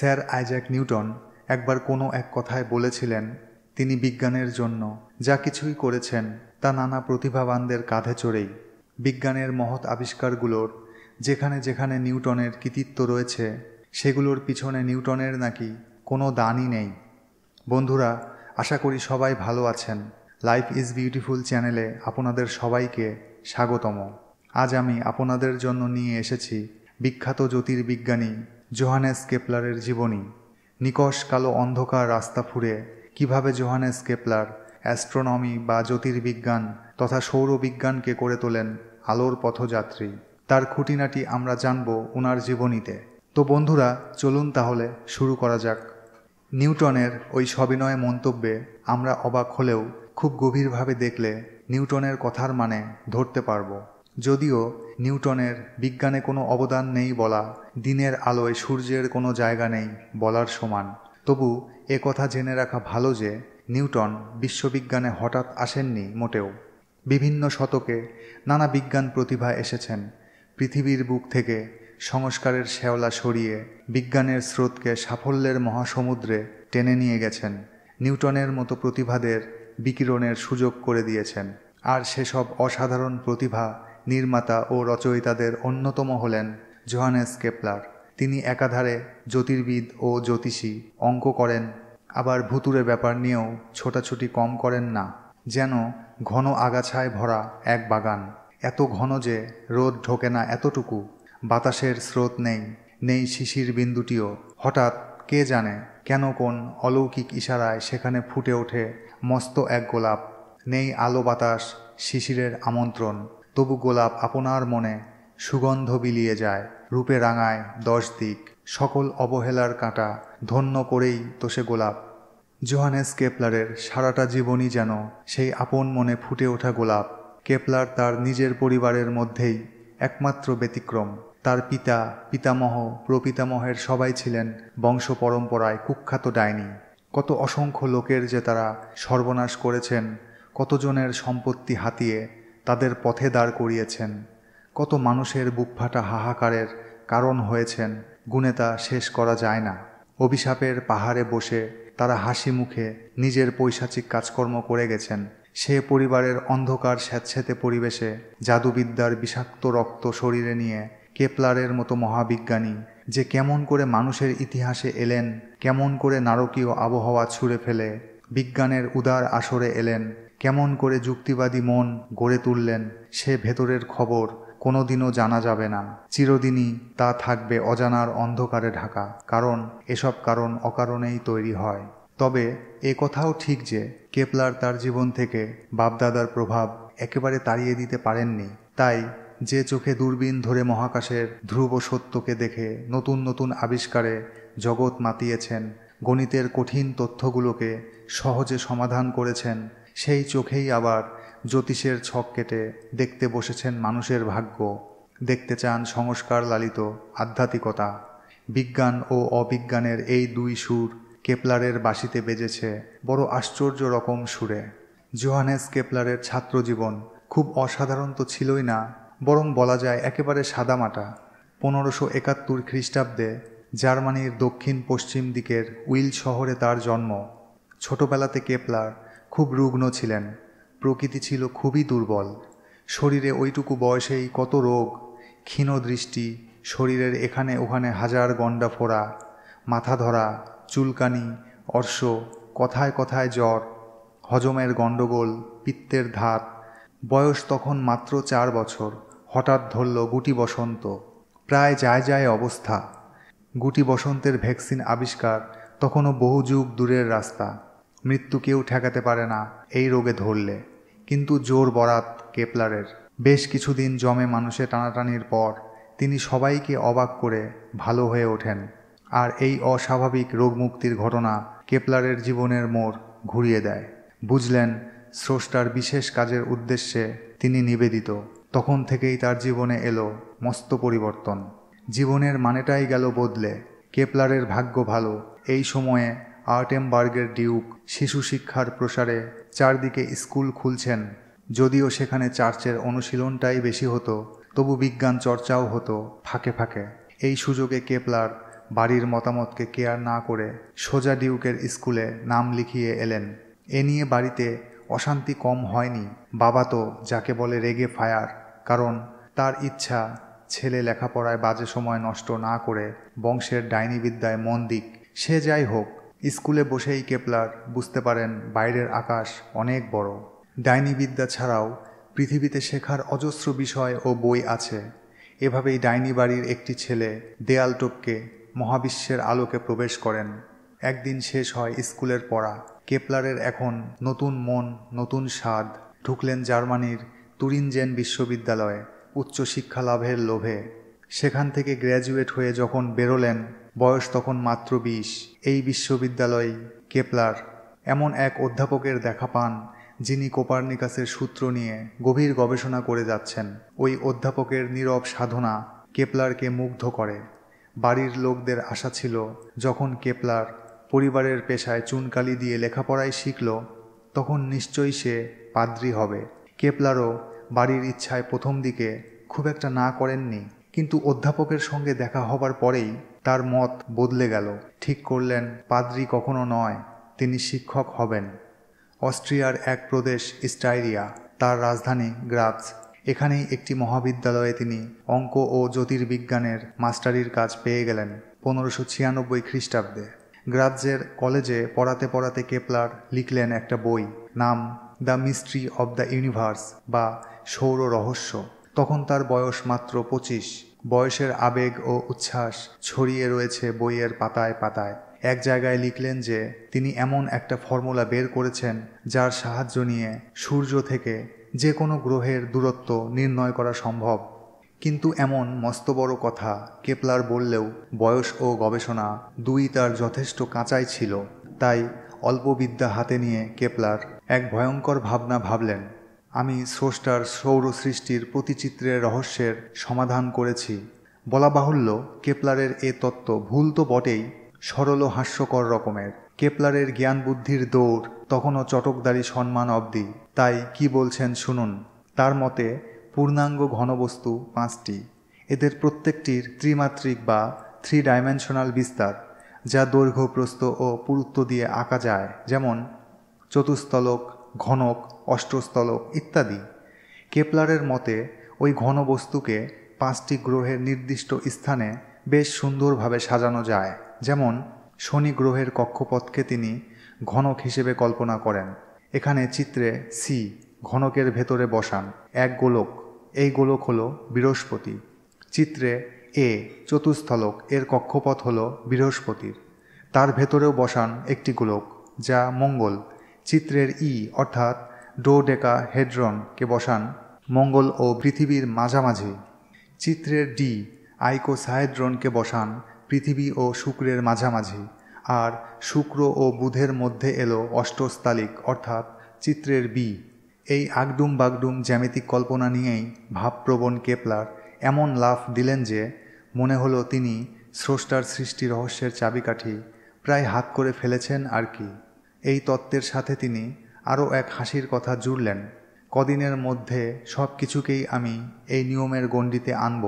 sir Isaac Newton একবার কোনো এক কথায় বলেছিলেন তিনি বিজ্ঞানের জন্য যা কিছুই করেছেন তা নানা প্রতিভাবানদের কাঁধে চড়েই বিজ্ঞানের মহৎ আবিষ্কারগুলোর যেখানে যেখানে নিউটনের কৃতিত্ব রয়েছে সেগুলোর পিছনে নিউটনের নাকি কোনো দানই নেই বন্ধুরা আশা করি সবাই ভালো আছেন লাইফ ইজ বিউটিফুল চ্যানেলে আপনাদের সবাইকে স্বাগতম আজ আমি আপনাদের জন্য নিয়ে এসেছি বিখ্যাত জ্যোতির্বিজ্ঞানী জোহানেস কেপলারের জীবনী নিকশ কালো অন্ধকার রাস্তা ফুরে কিভাবে জোহানেস কেপলার অ্যাস্ট্রোনমি বা জ্যোতির্বিজ্ঞান তথা সৌরবিজ্ঞানকে করে তোলেন আলোর পথযাত্রী তার খুঁটিনাটি আমরা জানব ওনার জীবনীতে তো বন্ধুরা চলুন তাহলে শুরু করা যাক নিউটনের ওই সবিনয় মন্তব্যে আমরা অবাক হলেও খুব গভীরভাবে দেখলে নিউটনের কথার মানে ধরতে পারব যদিও নিউটনের বিজ্ঞানে কোনো অবদান নেই বলা দিনের আলোয় সূর্যের কোনো জায়গা নেই বলার সমান তবু এ কথা জেনে রাখা ভালো যে নিউটন বিশ্ববিজ্ঞানে হঠাৎ আসেননি মোটেও বিভিন্ন শতকে নানা বিজ্ঞান প্রতিভা এসেছেন পৃথিবীর বুক থেকে সংস্কারের শ্যাওলা সরিয়ে বিজ্ঞানের স্রোতকে সাফল্যের মহাসমুদ্রে টেনে নিয়ে গেছেন নিউটনের মতো প্রতিভাদের বিকিরণের সুযোগ করে দিয়েছেন আর সেসব অসাধারণ প্রতিভা নির্মাতা ও রচয়িতাদের অন্যতম হলেন জোহানেস কেপলার তিনি একাধারে জ্যোতির্বিদ ও জ্যোতিষী অঙ্ক করেন আবার ভুতুরে ব্যাপার নিয়েও ছোটাছুটি কম করেন না যেন ঘন আগাছায় ভরা এক বাগান এত ঘন যে রোদ ঢোকে না এতটুকু বাতাসের স্রোত নেই নেই শিশির বিন্দুটিও হঠাৎ কে জানে কেন কোন অলৌকিক ইশারায় সেখানে ফুটে ওঠে মস্ত এক গোলাপ নেই আলো বাতাস শিশিরের আমন্ত্রণ তবু গোলাপ আপনার মনে সুগন্ধ বিলিয়ে যায় রূপে রাঙায় দশ দিক সকল অবহেলার কাঁটা ধন্য করেই তো সে গোলাপ জোহানেস কেপলারের সারাটা জীবনই যেন সেই আপন মনে ফুটে ওঠা গোলাপ কেপলার তার নিজের পরিবারের মধ্যেই একমাত্র ব্যতিক্রম তার পিতা পিতামহ প্রপিতামহের সবাই ছিলেন বংশ পরম্পরায় কুখ্যাত ডাইনি কত অসংখ্য লোকের যে তারা সর্বনাশ করেছেন কতজনের সম্পত্তি হাতিয়ে তাদের পথে দাঁড় করিয়েছেন কত মানুষের বুক ফাটা হাহাকারের কারণ হয়েছেন গুণে তা শেষ করা যায় না অভিশাপের পাহাড়ে বসে তারা হাসি মুখে নিজের পৈশাচিক কাজকর্ম করে গেছেন সে পরিবারের অন্ধকার স্যাঁতস্যাঁতে পরিবেশে জাদুবিদ্যার বিষাক্ত রক্ত শরীরে নিয়ে কেপলারের মতো মহাবিজ্ঞানী যে কেমন করে মানুষের ইতিহাসে এলেন কেমন করে নারকীয় আবহাওয়া ছুঁড়ে ফেলে বিজ্ঞানের উদার আসরে এলেন কেমন করে যুক্তিবাদী মন গড়ে তুললেন সে ভেতরের খবর কোনোদিনও জানা যাবে না চিরদিনই তা থাকবে অজানার অন্ধকারে ঢাকা কারণ এসব কারণ অকারণেই তৈরি হয় তবে এ কথাও ঠিক যে কেপলার তার জীবন থেকে বাপদাদার প্রভাব একেবারে তাড়িয়ে দিতে পারেননি তাই যে চোখে দূরবীন ধরে মহাকাশের ধ্রুব সত্যকে দেখে নতুন নতুন আবিষ্কারে জগৎ মাতিয়েছেন গণিতের কঠিন তথ্যগুলোকে সহজে সমাধান করেছেন সেই চোখেই আবার জ্যোতিষের ছক কেটে দেখতে বসেছেন মানুষের ভাগ্য দেখতে চান সংস্কার লালিত আধ্যাত্মিকতা বিজ্ঞান ও অবিজ্ঞানের এই দুই সুর কেপলারের বাসিতে বেজেছে বড় আশ্চর্য রকম সুরে জোহানেস কেপলারের ছাত্রজীবন খুব অসাধারণ তো ছিলই না বরং বলা যায় একেবারে সাদামাটা পনেরোশো একাত্তর খ্রিস্টাব্দে জার্মানির দক্ষিণ পশ্চিম দিকের উইল শহরে তার জন্ম ছোটবেলাতে কেপলার খুব রুগ্ন ছিলেন প্রকৃতি ছিল খুবই দুর্বল শরীরে ওইটুকু বয়সেই কত রোগ ক্ষীণ দৃষ্টি শরীরের এখানে ওখানে হাজার গণ্ডা ফোড়া মাথা ধরা চুলকানি অর্শ কথায় কথায় জ্বর হজমের গণ্ডগোল পিত্তের ধাত বয়স তখন মাত্র চার বছর হঠাৎ ধরল গুটি বসন্ত প্রায় যায় যায় অবস্থা গুটি বসন্তের ভ্যাকসিন আবিষ্কার তখনও বহু যুগ দূরের রাস্তা মৃত্যু কেউ ঠেকাতে পারে না এই রোগে ধরলে কিন্তু জোর বরাত কেপলারের বেশ কিছুদিন জমে মানুষে টানাটানির পর তিনি সবাইকে অবাক করে ভালো হয়ে ওঠেন আর এই অস্বাভাবিক রোগমুক্তির ঘটনা কেপলারের জীবনের মোড় ঘুরিয়ে দেয় বুঝলেন স্রষ্টার বিশেষ কাজের উদ্দেশ্যে তিনি নিবেদিত তখন থেকেই তার জীবনে এলো মস্ত পরিবর্তন জীবনের মানেটাই গেল বদলে কেপলারের ভাগ্য ভালো এই সময়ে আর্টেমবার্গের ডিউক শিশু শিক্ষার প্রসারে চারদিকে স্কুল খুলছেন যদিও সেখানে চার্চের অনুশীলনটাই বেশি হতো তবু বিজ্ঞান চর্চাও হতো ফাঁকে ফাঁকে এই সুযোগে কেপলার বাড়ির মতামতকে কেয়ার না করে সোজা ডিউকের স্কুলে নাম লিখিয়ে এলেন এ নিয়ে বাড়িতে অশান্তি কম হয়নি বাবা তো যাকে বলে রেগে ফায়ার কারণ তার ইচ্ছা ছেলে লেখাপড়ায় বাজে সময় নষ্ট না করে বংশের ডাইনিবিদ্যায় মন দিক সে যাই হোক স্কুলে বসেই কেপলার বুঝতে পারেন বাইরের আকাশ অনেক বড় ডাইনিবিদ্যা ছাড়াও পৃথিবীতে শেখার অজস্র বিষয় ও বই আছে এভাবেই ডাইনি বাড়ির একটি ছেলে দেয়াল টপকে মহাবিশ্বের আলোকে প্রবেশ করেন একদিন শেষ হয় স্কুলের পড়া কেপলারের এখন নতুন মন নতুন স্বাদ ঢুকলেন জার্মানির তুরিনজেন বিশ্ববিদ্যালয়ে উচ্চশিক্ষা লাভের লোভে সেখান থেকে গ্র্যাজুয়েট হয়ে যখন বেরোলেন বয়স তখন মাত্র বিশ এই বিশ্ববিদ্যালয়ে কেপলার এমন এক অধ্যাপকের দেখা পান যিনি কোপার্নিকাসের সূত্র নিয়ে গভীর গবেষণা করে যাচ্ছেন ওই অধ্যাপকের নীরব সাধনা কেপলারকে মুগ্ধ করে বাড়ির লোকদের আশা ছিল যখন কেপলার পরিবারের পেশায় চুনকালি দিয়ে লেখাপড়ায় শিখল তখন নিশ্চয়ই সে পাদ্রি হবে কেপলারও বাড়ির ইচ্ছায় প্রথম দিকে খুব একটা না করেননি কিন্তু অধ্যাপকের সঙ্গে দেখা হবার পরেই তার মত বদলে গেল ঠিক করলেন পাদ্রি কখনো নয় তিনি শিক্ষক হবেন অস্ট্রিয়ার এক প্রদেশ স্টাইরিয়া তার রাজধানী গ্রাবস এখানেই একটি মহাবিদ্যালয়ে তিনি অঙ্ক ও জ্যোতির্বিজ্ঞানের মাস্টারির কাজ পেয়ে গেলেন পনেরোশো ছিয়ানব্বই খ্রিস্টাব্দে গ্রাবজের কলেজে পড়াতে পড়াতে কেপলার লিখলেন একটা বই নাম the mystery of the universe বা সৌর রহস্য তখন তার বয়স মাত্র পঁচিশ বয়সের আবেগ ও উচ্ছ্বাস ছড়িয়ে রয়েছে বইয়ের পাতায় পাতায় এক জায়গায় লিখলেন যে তিনি এমন একটা ফর্মুলা বের করেছেন যার সাহায্য নিয়ে সূর্য থেকে যে কোনো গ্রহের দূরত্ব নির্ণয় করা সম্ভব কিন্তু এমন মস্ত বড় কথা কেপলার বললেও বয়স ও গবেষণা দুই তার যথেষ্ট কাঁচাই ছিল তাই অল্প বিদ্যা হাতে নিয়ে কেপলার এক ভয়ঙ্কর ভাবনা ভাবলেন আমি স্রষ্টার সৌর সৃষ্টির প্রতিচিত্রের রহস্যের সমাধান করেছি বলা বাহুল্য কেপলারের এ তত্ত্ব ভুল তো বটেই সরল হাস্যকর রকমের কেপলারের জ্ঞান বুদ্ধির দৌড় তখনও চটকদারি সম্মান অবধি তাই কি বলছেন শুনুন তার মতে পূর্ণাঙ্গ ঘনবস্তু পাঁচটি এদের প্রত্যেকটির ত্রিমাত্রিক বা থ্রি ডাইমেনশনাল বিস্তার যা দৈর্ঘ্য প্রস্ত ও পুরুত্ব দিয়ে আঁকা যায় যেমন চতুস্তলক ঘনক অষ্টস্থলক ইত্যাদি কেপলারের মতে ওই ঘন বস্তুকে পাঁচটি গ্রহের নির্দিষ্ট স্থানে বেশ সুন্দরভাবে সাজানো যায় যেমন শনি গ্রহের কক্ষপথকে তিনি ঘনক হিসেবে কল্পনা করেন এখানে চিত্রে সি ঘনকের ভেতরে বসান এক গোলক এই গোলক হল বৃহস্পতি চিত্রে এ চতুস্থলক এর কক্ষপথ হল বৃহস্পতির তার ভেতরেও বসান একটি গোলক যা মঙ্গল চিত্রের ই অর্থাৎ ডোডেকা হেড্রনকে বসান মঙ্গল ও পৃথিবীর মাঝামাঝি চিত্রের ডি আইকোসাহেড্রনকে বসান পৃথিবী ও শুক্রের মাঝামাঝি আর শুক্র ও বুধের মধ্যে এলো অষ্টস্তালিক অর্থাৎ চিত্রের বি এই আগডুম বাগডুম জ্যামিতিক কল্পনা নিয়েই ভাবপ্রবণ কেপলার এমন লাফ দিলেন যে মনে হলো তিনি স্রষ্টার সৃষ্টি রহস্যের চাবিকাঠি প্রায় হাত করে ফেলেছেন আর কি এই তত্ত্বের সাথে তিনি আরও এক হাসির কথা জুড়লেন কদিনের মধ্যে সব কিছুকেই আমি এই নিয়মের গণ্ডিতে আনব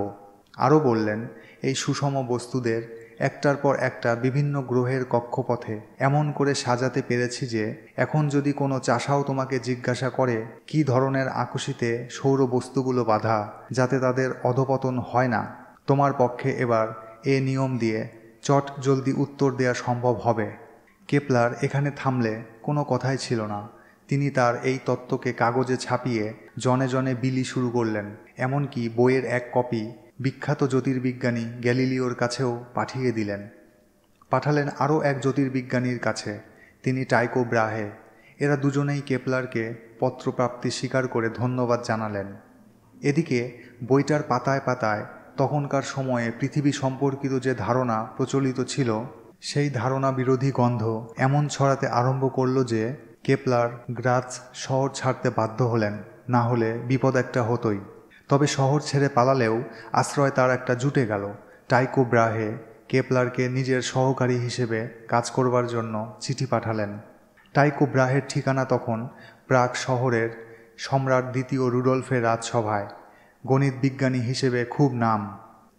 আরও বললেন এই সুষম বস্তুদের একটার পর একটা বিভিন্ন গ্রহের কক্ষপথে এমন করে সাজাতে পেরেছি যে এখন যদি কোনো চাষাও তোমাকে জিজ্ঞাসা করে কি ধরনের আকুশিতে সৌর বস্তুগুলো বাধা যাতে তাদের অধপতন হয় না তোমার পক্ষে এবার এ নিয়ম দিয়ে চট জলদি উত্তর দেওয়া সম্ভব হবে কেপলার এখানে থামলে কোনো কথাই ছিল না তিনি তার এই তত্ত্বকে কাগজে ছাপিয়ে জনে জনে বিলি শুরু করলেন এমনকি বইয়ের এক কপি বিখ্যাত জ্যোতির্বিজ্ঞানী গ্যালিলিওর কাছেও পাঠিয়ে দিলেন পাঠালেন আরও এক জ্যোতির্বিজ্ঞানীর কাছে তিনি টাইকো ব্রাহে এরা দুজনেই কেপলারকে পত্রপ্রাপ্তি স্বীকার করে ধন্যবাদ জানালেন এদিকে বইটার পাতায় পাতায় তখনকার সময়ে পৃথিবী সম্পর্কিত যে ধারণা প্রচলিত ছিল সেই ধারণা বিরোধী গন্ধ এমন ছড়াতে আরম্ভ করল যে কেপলার গ্রাজ শহর ছাড়তে বাধ্য হলেন না হলে বিপদ একটা হতোই তবে শহর ছেড়ে পালালেও আশ্রয় তার একটা জুটে গেল টাইকো ব্রাহে কেপলারকে নিজের সহকারী হিসেবে কাজ করবার জন্য চিঠি পাঠালেন টাইকো ব্রাহের ঠিকানা তখন প্রাগ শহরের সম্রাট দ্বিতীয় রুডলফের রাজসভায় গণিত বিজ্ঞানী হিসেবে খুব নাম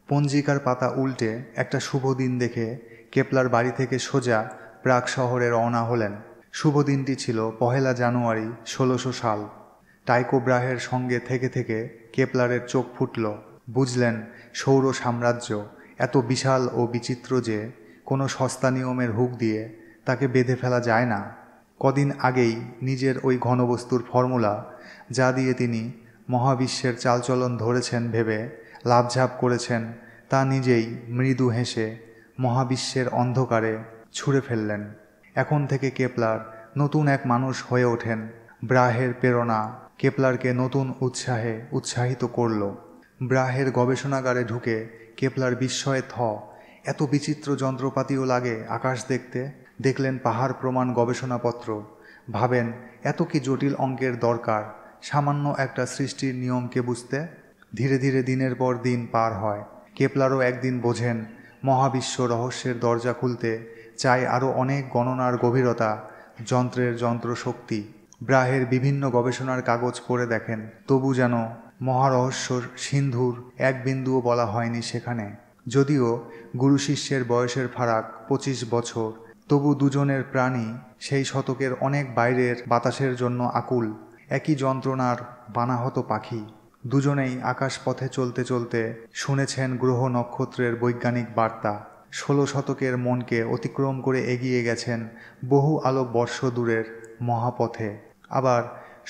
পঞ্জিকার পাতা উল্টে একটা শুভ দিন দেখে কেপলার বাড়ি থেকে সোজা প্রাগ শহরে রওনা হলেন শুভ দিনটি ছিল পহেলা জানুয়ারি ষোলোশো সাল টাইকো ব্রাহের সঙ্গে থেকে থেকে কেপলারের চোখ ফুটল বুঝলেন সৌর সাম্রাজ্য এত বিশাল ও বিচিত্র যে কোনো সস্তা নিয়মের হুক দিয়ে তাকে বেঁধে ফেলা যায় না কদিন আগেই নিজের ওই ঘনবস্তুর ফর্মুলা যা দিয়ে তিনি মহাবিশ্বের চালচলন ধরেছেন ভেবে লাভঝাপ করেছেন তা নিজেই মৃদু হেসে মহাবিশ্বের অন্ধকারে ছুঁড়ে ফেললেন এখন থেকে কেপলার নতুন এক মানুষ হয়ে ওঠেন ব্রাহের প্রেরণা কেপলারকে নতুন উৎসাহে উৎসাহিত করল ব্রাহের গবেষণাগারে ঢুকে কেপলার বিস্ময়ে থ এত বিচিত্র যন্ত্রপাতিও লাগে আকাশ দেখতে দেখলেন পাহাড় প্রমাণ গবেষণাপত্র ভাবেন এত কি জটিল অঙ্কের দরকার সামান্য একটা সৃষ্টির নিয়মকে বুঝতে ধীরে ধীরে দিনের পর দিন পার হয় কেপলারও একদিন বোঝেন মহাবিশ্ব রহস্যের দরজা খুলতে চাই আরও অনেক গণনার গভীরতা যন্ত্রের যন্ত্রশক্তি ব্রাহের বিভিন্ন গবেষণার কাগজ পড়ে দেখেন তবু যেন মহারহস্যর সিন্ধুর এক বিন্দুও বলা হয়নি সেখানে যদিও গুরু শিষ্যের বয়সের ফারাক পঁচিশ বছর তবু দুজনের প্রাণী সেই শতকের অনেক বাইরের বাতাসের জন্য আকুল একই যন্ত্রণার বানাহত পাখি দুজনেই আকাশপথে চলতে চলতে শুনেছেন গ্রহ নক্ষত্রের বৈজ্ঞানিক বার্তা ষোলো শতকের মনকে অতিক্রম করে এগিয়ে গেছেন বহু আলো বর্ষ দূরের মহাপথে আবার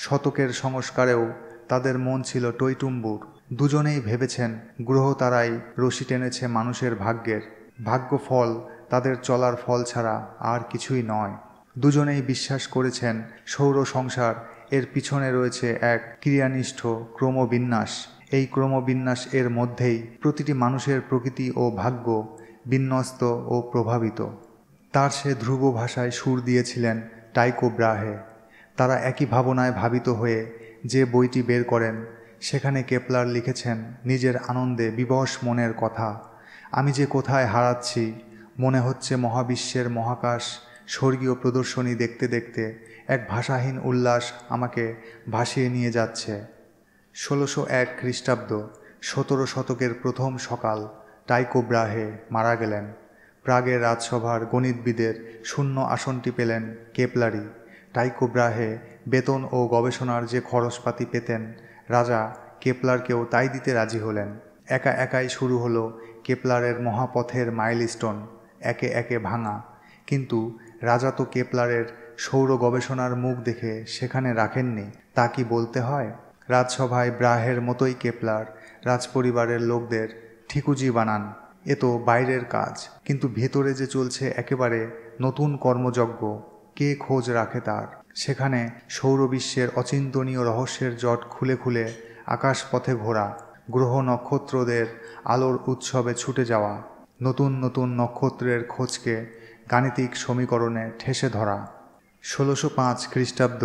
শতকের সংস্কারেও তাদের মন ছিল টৈটুম্বুর দুজনেই ভেবেছেন গ্রহ তারাই রশি টেনেছে মানুষের ভাগ্যের ভাগ্য ফল তাদের চলার ফল ছাড়া আর কিছুই নয় দুজনেই বিশ্বাস করেছেন সৌর সংসার এর পিছনে রয়েছে এক ক্রিয়ানিষ্ঠ ক্রমবিন্যাস এই ক্রমবিন্যাস এর মধ্যেই প্রতিটি মানুষের প্রকৃতি ও ভাগ্য বিন্যস্ত ও প্রভাবিত তার সে ধ্রুব ভাষায় সুর দিয়েছিলেন টাইকো ব্রাহে তারা একই ভাবনায় ভাবিত হয়ে যে বইটি বের করেন সেখানে কেপলার লিখেছেন নিজের আনন্দে বিবশ মনের কথা আমি যে কোথায় হারাচ্ছি মনে হচ্ছে মহাবিশ্বের মহাকাশ স্বর্গীয় প্রদর্শনী দেখতে দেখতে এক ভাষাহীন উল্লাস আমাকে ভাসিয়ে নিয়ে যাচ্ছে ষোলোশো এক খ্রিস্টাব্দ সতেরো শতকের প্রথম সকাল টাইকো ব্রাহে মারা গেলেন প্রাগের রাজসভার গণিতবিদের শূন্য আসনটি পেলেন কেপলারি টাইকো ব্রাহে বেতন ও গবেষণার যে খরচপাতি পেতেন রাজা কেপলারকেও তাই দিতে রাজি হলেন একা একাই শুরু হলো কেপলারের মহাপথের মাইলস্টোন একে একে ভাঙা কিন্তু রাজা তো কেপলারের সৌর গবেষণার মুখ দেখে সেখানে রাখেননি তা কি বলতে হয় রাজসভায় ব্রাহের মতোই কেপলার রাজপরিবারের লোকদের ঠিকুজি বানান এ তো বাইরের কাজ কিন্তু ভেতরে যে চলছে একেবারে নতুন কর্মযজ্ঞ কে খোঁজ রাখে তার সেখানে সৌরবিশ্বের অচিন্তনীয় রহস্যের জট খুলে খুলে আকাশ পথে ঘোরা গ্রহ নক্ষত্রদের আলোর উৎসবে ছুটে যাওয়া নতুন নতুন নক্ষত্রের খোঁজকে গাণিতিক সমীকরণে ঠেসে ধরা ষোলোশো পাঁচ খ্রিস্টাব্দ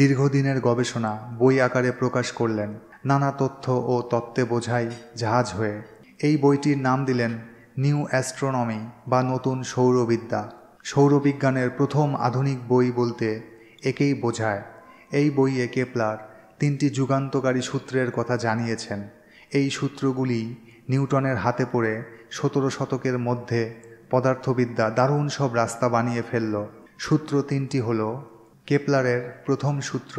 দীর্ঘদিনের গবেষণা বই আকারে প্রকাশ করলেন নানা তথ্য ও তত্ত্বে বোঝাই জাহাজ হয়ে এই বইটির নাম দিলেন নিউ অ্যাস্ট্রোনমি বা নতুন সৌরবিদ্যা সৌরবিজ্ঞানের প্রথম আধুনিক বই বলতে একেই বোঝায় এই বইয়ে কেপলার তিনটি যুগান্তকারী সূত্রের কথা জানিয়েছেন এই সূত্রগুলি নিউটনের হাতে পড়ে সতেরো শতকের মধ্যে পদার্থবিদ্যা দারুণ সব রাস্তা বানিয়ে ফেলল সূত্র তিনটি হল কেপলারের প্রথম সূত্র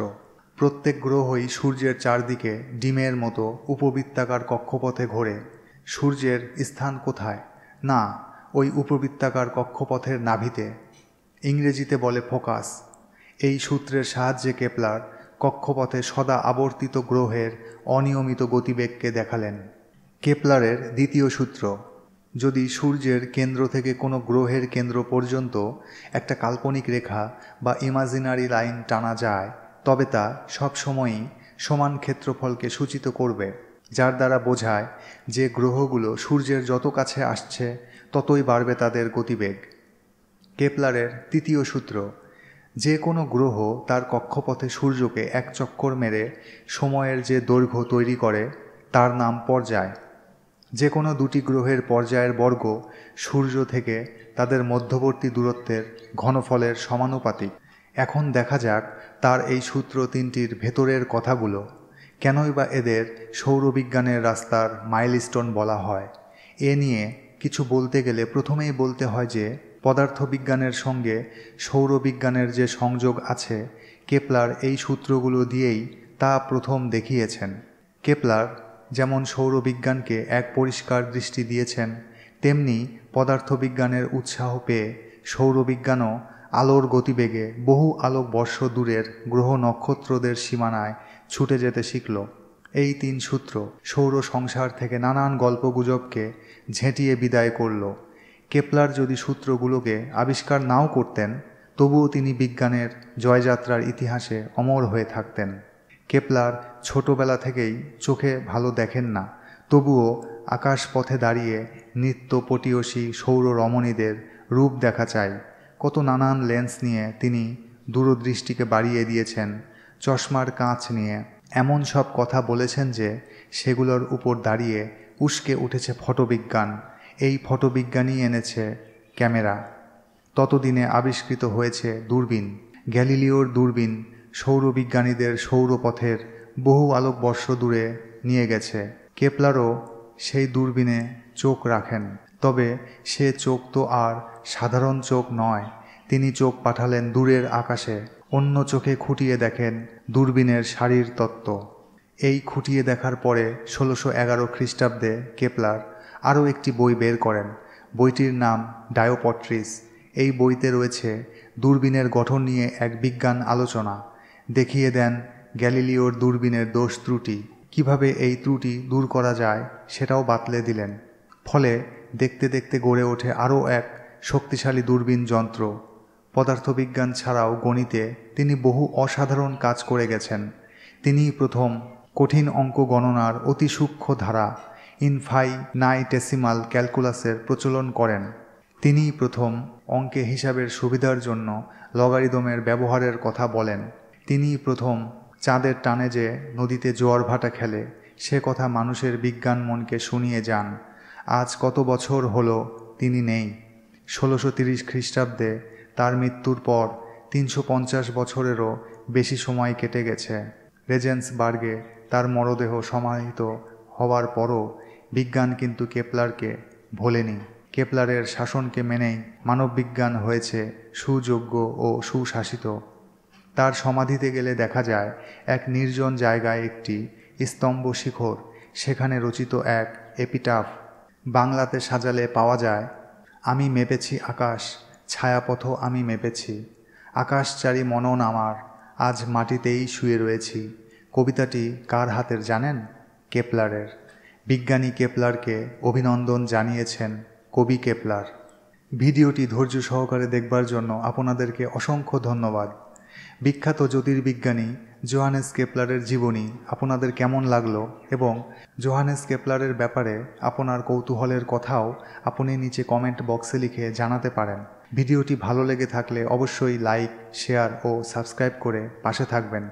প্রত্যেক গ্রহই সূর্যের চারদিকে ডিমের মতো উপবৃত্তাকার কক্ষপথে ঘোরে সূর্যের স্থান কোথায় না ওই উপবৃত্তাকার কক্ষপথের নাভিতে ইংরেজিতে বলে ফোকাস এই সূত্রের সাহায্যে কেপলার কক্ষপথে সদা আবর্তিত গ্রহের অনিয়মিত গতিবেগকে দেখালেন কেপলারের দ্বিতীয় সূত্র যদি সূর্যের কেন্দ্র থেকে কোনো গ্রহের কেন্দ্র পর্যন্ত একটা কাল্পনিক রেখা বা ইমাজিনারি লাইন টানা যায় তবে তা সবসময়ই সমান ক্ষেত্রফলকে সূচিত করবে যার দ্বারা বোঝায় যে গ্রহগুলো সূর্যের যত কাছে আসছে ততই বাড়বে তাদের গতিবেগ কেপলারের তৃতীয় সূত্র যে কোনো গ্রহ তার কক্ষপথে সূর্যকে এক চক্কর মেরে সময়ের যে দৈর্ঘ্য তৈরি করে তার নাম পর্যায় যে কোনো দুটি গ্রহের পর্যায়ের বর্গ সূর্য থেকে তাদের মধ্যবর্তী দূরত্বের ঘনফলের সমানুপাতিক এখন দেখা যাক তার এই সূত্র তিনটির ভেতরের কথাগুলো কেনই বা এদের সৌরবিজ্ঞানের রাস্তার মাইলস্টোন বলা হয় এ নিয়ে কিছু বলতে গেলে প্রথমেই বলতে হয় যে পদার্থবিজ্ঞানের সঙ্গে সৌরবিজ্ঞানের যে সংযোগ আছে কেপলার এই সূত্রগুলো দিয়েই তা প্রথম দেখিয়েছেন কেপলার যেমন সৌরবিজ্ঞানকে এক পরিষ্কার দৃষ্টি দিয়েছেন তেমনি পদার্থবিজ্ঞানের উৎসাহ পেয়ে সৌরবিজ্ঞানও আলোর গতিবেগে বহু আলোক বর্ষ দূরের গ্রহ নক্ষত্রদের সীমানায় ছুটে যেতে শিখল এই তিন সূত্র সৌর সংসার থেকে নানান গল্পগুজবকে ঝেঁটিয়ে বিদায় করল কেপলার যদি সূত্রগুলোকে আবিষ্কার নাও করতেন তবুও তিনি বিজ্ঞানের জয়যাত্রার ইতিহাসে অমর হয়ে থাকতেন কেপলার ছোটবেলা থেকেই চোখে ভালো দেখেন না তবুও আকাশ পথে দাঁড়িয়ে নিত্য পটীয়সী সৌর রমণীদের রূপ দেখা চাই কত নানান লেন্স নিয়ে তিনি দূরদৃষ্টিকে বাড়িয়ে দিয়েছেন চশমার কাঁচ নিয়ে এমন সব কথা বলেছেন যে সেগুলোর উপর দাঁড়িয়ে উস্কে উঠেছে ফটোবিজ্ঞান এই ফটোবিজ্ঞানই এনেছে ক্যামেরা ততদিনে আবিষ্কৃত হয়েছে দূরবীন গ্যালিলিওর দূরবীন সৌরবিজ্ঞানীদের সৌরপথের বহু আলোকবর্ষ দূরে নিয়ে গেছে কেপলারও সেই দূরবীনে চোখ রাখেন তবে সে চোখ তো আর সাধারণ চোখ নয় তিনি চোখ পাঠালেন দূরের আকাশে অন্য চোখে খুঁটিয়ে দেখেন দূরবীনের শারীর তত্ত্ব এই খুঁটিয়ে দেখার পরে ষোলোশো এগারো খ্রিস্টাব্দে কেপলার আরও একটি বই বের করেন বইটির নাম ডায়োপট্রিস এই বইতে রয়েছে দূরবীনের গঠন নিয়ে এক বিজ্ঞান আলোচনা দেখিয়ে দেন গ্যালিলিওর দূরবীনের দোষ ত্রুটি কিভাবে এই ত্রুটি দূর করা যায় সেটাও বাতলে দিলেন ফলে দেখতে দেখতে গড়ে ওঠে আরও এক শক্তিশালী দূরবীন যন্ত্র পদার্থবিজ্ঞান ছাড়াও গণিতে তিনি বহু অসাধারণ কাজ করে গেছেন তিনিই প্রথম কঠিন অঙ্ক গণনার অতি সূক্ষ্ম ধারা ইনফাইনাইটেসিমাল ক্যালকুলাসের প্রচলন করেন তিনিই প্রথম অঙ্কে হিসাবের সুবিধার জন্য লগারিদমের ব্যবহারের কথা বলেন তিনিই প্রথম চাঁদের টানে যে নদীতে জোয়ার ভাটা খেলে সে কথা মানুষের বিজ্ঞান মনকে শুনিয়ে যান আজ কত বছর হল তিনি নেই ষোলোশো তিরিশ খ্রিস্টাব্দে তার মৃত্যুর পর তিনশো পঞ্চাশ বছরেরও বেশি সময় কেটে গেছে রেজেন্সবার্গে তার মরদেহ সমাহিত হওয়ার পরও বিজ্ঞান কিন্তু কেপলারকে ভোলেনি কেপলারের শাসনকে মেনেই মানববিজ্ঞান হয়েছে সুযোগ্য ও সুশাসিত তার সমাধিতে গেলে দেখা যায় এক নির্জন জায়গায় একটি স্তম্ভ শিখর সেখানে রচিত এক এপিটাফ বাংলাতে সাজালে পাওয়া যায় আমি মেপেছি আকাশ ছায়াপথ আমি মেপেছি আকাশচারী মনন আমার আজ মাটিতেই শুয়ে রয়েছি কবিতাটি কার হাতের জানেন কেপলারের বিজ্ঞানী কেপলারকে অভিনন্দন জানিয়েছেন কবি কেপলার ভিডিওটি ধৈর্য সহকারে দেখবার জন্য আপনাদেরকে অসংখ্য ধন্যবাদ বিখ্যাত জ্যোতির্বিজ্ঞানী জোহানেস কেপলারের জীবনী আপনাদের কেমন লাগলো এবং জোহানেস কেপলারের ব্যাপারে আপনার কৌতূহলের কথাও আপনি নিচে কমেন্ট বক্সে লিখে জানাতে পারেন ভিডিওটি ভালো লেগে থাকলে অবশ্যই লাইক শেয়ার ও সাবস্ক্রাইব করে পাশে থাকবেন